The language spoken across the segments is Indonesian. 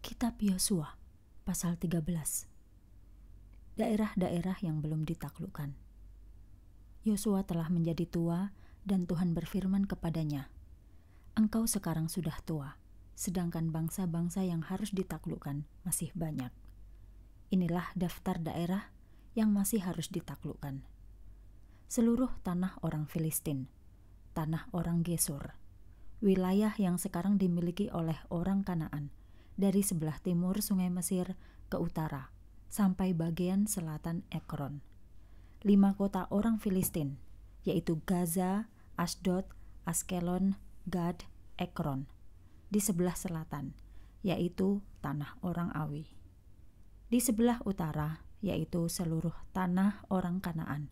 Kitab Yosua pasal 13 Daerah-daerah yang belum ditaklukkan Yosua telah menjadi tua dan Tuhan berfirman kepadanya Engkau sekarang sudah tua sedangkan bangsa-bangsa yang harus ditaklukkan masih banyak Inilah daftar daerah yang masih harus ditaklukkan Seluruh tanah orang Filistin tanah orang Gesur wilayah yang sekarang dimiliki oleh orang Kanaan dari sebelah timur Sungai Mesir ke utara sampai bagian selatan Ekron. Lima kota orang Filistin, yaitu Gaza, Ashdod, Askelon, Gad, Ekron, di sebelah selatan, yaitu tanah orang Awi. Di sebelah utara, yaitu seluruh tanah orang Kanaan,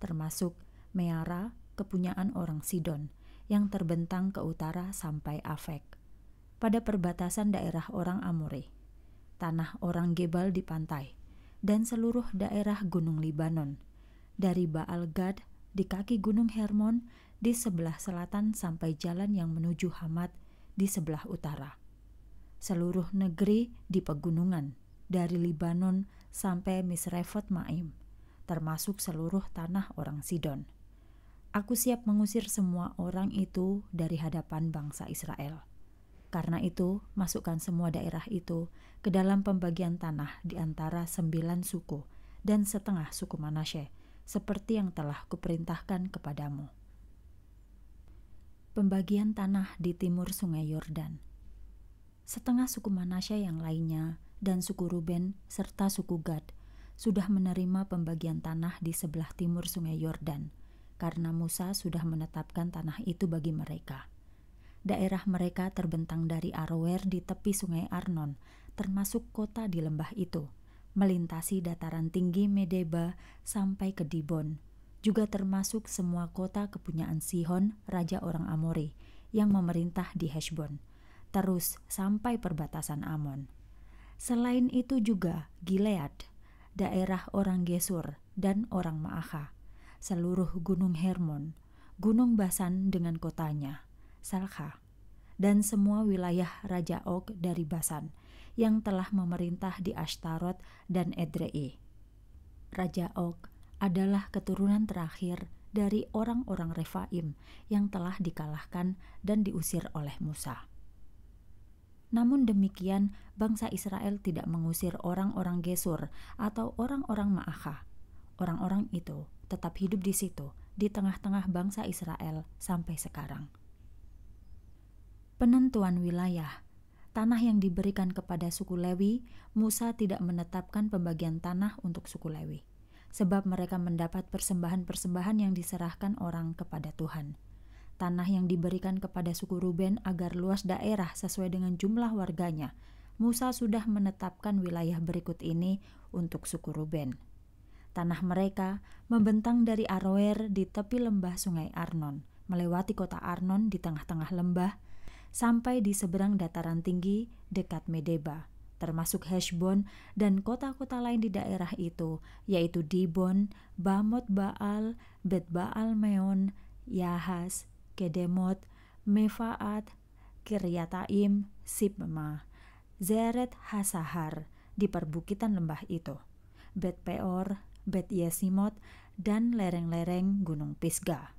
termasuk Meara, kepunyaan orang Sidon, yang terbentang ke utara sampai Afek pada perbatasan daerah orang Amore, tanah orang Gebal di pantai, dan seluruh daerah Gunung Libanon, dari Baal Gad di kaki Gunung Hermon di sebelah selatan sampai jalan yang menuju Hamad di sebelah utara. Seluruh negeri di pegunungan, dari Libanon sampai Misrefot Maim, termasuk seluruh tanah orang Sidon. Aku siap mengusir semua orang itu dari hadapan bangsa Israel. Karena itu, masukkan semua daerah itu ke dalam pembagian tanah di antara sembilan suku dan setengah suku Manasye, seperti yang telah kuperintahkan kepadamu. Pembagian tanah di timur sungai Yordan Setengah suku Manasye yang lainnya dan suku Ruben serta suku Gad sudah menerima pembagian tanah di sebelah timur sungai Yordan, karena Musa sudah menetapkan tanah itu bagi mereka. Daerah mereka terbentang dari Aroer di tepi sungai Arnon, termasuk kota di lembah itu, melintasi dataran tinggi Medeba sampai ke Dibon, juga termasuk semua kota kepunyaan Sihon, raja orang Amori, yang memerintah di Heshbon, terus sampai perbatasan Amon. Selain itu juga Gilead, daerah orang Gesur dan orang Maaha, seluruh Gunung Hermon, Gunung Basan dengan kotanya, Salkah dan semua wilayah Raja Og dari Basan yang telah memerintah di Ashtarot dan Edrei. Raja Og adalah keturunan terakhir dari orang-orang Refaim yang telah dikalahkan dan diusir oleh Musa. Namun demikian, bangsa Israel tidak mengusir orang-orang Gesur atau orang-orang Ma'aha. Orang-orang itu tetap hidup di situ, di tengah-tengah bangsa Israel sampai sekarang. Penentuan wilayah Tanah yang diberikan kepada suku Lewi, Musa tidak menetapkan pembagian tanah untuk suku Lewi, sebab mereka mendapat persembahan-persembahan yang diserahkan orang kepada Tuhan. Tanah yang diberikan kepada suku Ruben agar luas daerah sesuai dengan jumlah warganya, Musa sudah menetapkan wilayah berikut ini untuk suku Ruben. Tanah mereka membentang dari Aroer di tepi lembah sungai Arnon, melewati kota Arnon di tengah-tengah lembah, sampai di seberang dataran tinggi dekat Medeba, termasuk Heshbon dan kota-kota lain di daerah itu, yaitu Dibon, Bamot Baal, Bet Baal Meon, Yahas, Kedemot, Mefaat, Kiryataim, Sibma, Zeret Hasahar di perbukitan lembah itu, Bet Peor, Bet Yesimot, dan lereng-lereng Gunung Pisgah.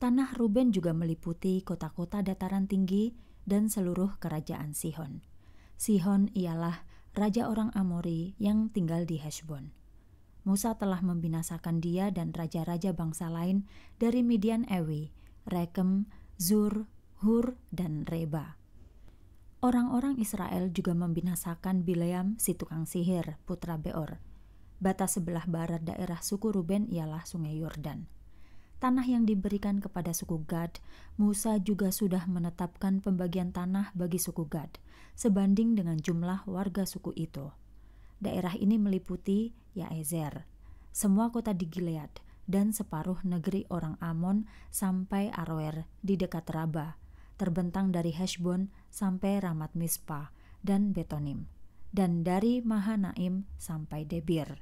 Tanah Ruben juga meliputi kota-kota dataran tinggi dan seluruh kerajaan Sihon. Sihon ialah raja orang Amori yang tinggal di Heshbon. Musa telah membinasakan dia dan raja-raja bangsa lain dari Midian Ewi, Rekem, Zur, Hur, dan Reba. Orang-orang Israel juga membinasakan Bileam si tukang sihir, putra Beor. Batas sebelah barat daerah suku Ruben ialah sungai Yordan tanah yang diberikan kepada suku Gad, Musa juga sudah menetapkan pembagian tanah bagi suku Gad, sebanding dengan jumlah warga suku itu. Daerah ini meliputi Yaezer, semua kota di Gilead, dan separuh negeri orang Amon sampai Aroer di dekat Raba, terbentang dari Heshbon sampai Ramat Mispa dan Betonim, dan dari Mahanaim sampai Debir.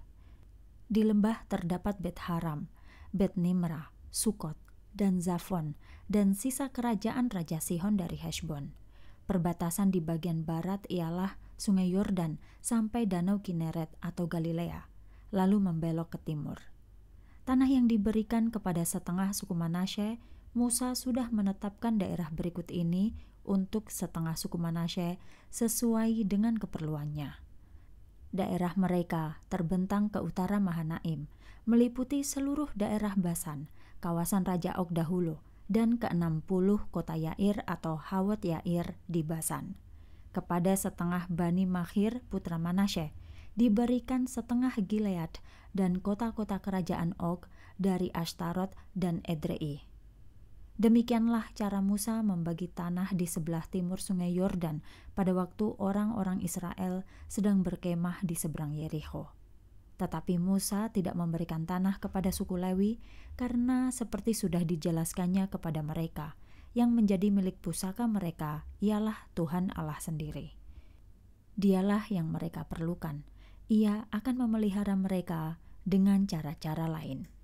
Di lembah terdapat Bet Haram, Bet Nimrah, Sukot, dan Zafon, dan sisa kerajaan Raja Sihon dari Heshbon. Perbatasan di bagian barat ialah Sungai Yordan sampai Danau Kineret atau Galilea, lalu membelok ke timur. Tanah yang diberikan kepada setengah suku Manasye, Musa sudah menetapkan daerah berikut ini untuk setengah suku Manasye sesuai dengan keperluannya. Daerah mereka terbentang ke utara Mahanaim, meliputi seluruh daerah Basan, kawasan Raja Og dahulu, dan ke-60 kota Yair atau Hawat Yair di Basan. Kepada setengah Bani Mahir putra Manasye, diberikan setengah Gilead dan kota-kota kerajaan Og dari Ashtarot dan Edrei. Demikianlah cara Musa membagi tanah di sebelah timur sungai Yordan pada waktu orang-orang Israel sedang berkemah di seberang Yeriko. Tetapi Musa tidak memberikan tanah kepada suku Lewi karena seperti sudah dijelaskannya kepada mereka, yang menjadi milik pusaka mereka ialah Tuhan Allah sendiri. Dialah yang mereka perlukan. Ia akan memelihara mereka dengan cara-cara lain.